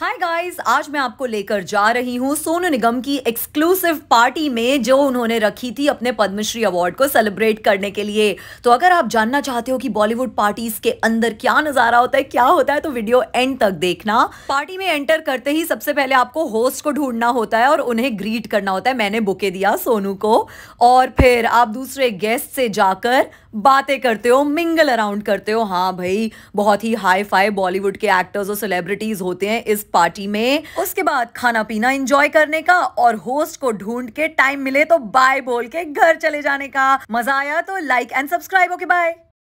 hi guys आज मैं आपको लेकर जा रही हूँ सोनू निगम की एक्सक्लूसिव पार्टी में जो उन्होंने रखी थी अपने पद्मश्री अवार्ड को सेलिब्रेट करने के लिए तो अगर आप जानना चाहते हो कि बॉलीवुड पार्टीज के अंदर क्या नजारा होता है क्या होता है तो वीडियो एंड तक देखना पार्टी में एंटर करते ही सबसे पहले आपको होस्ट को ढूंढना होता है और उन्हें ग्रीट करना होता है मैंने बुके दिया सोनू को और फिर आप दूसरे गेस्ट से जाकर बातें करते हो मिंगल अराउंड करते हो हाँ भाई बहुत ही हाई फाई बॉलीवुड के एक्टर्स और सेलिब्रिटीज होते हैं इस पार्टी में उसके बाद खाना पीना इंजॉय करने का और होस्ट को ढूंढ के टाइम मिले तो बाय बोल के घर चले जाने का मजा आया तो like and subscribe okay bye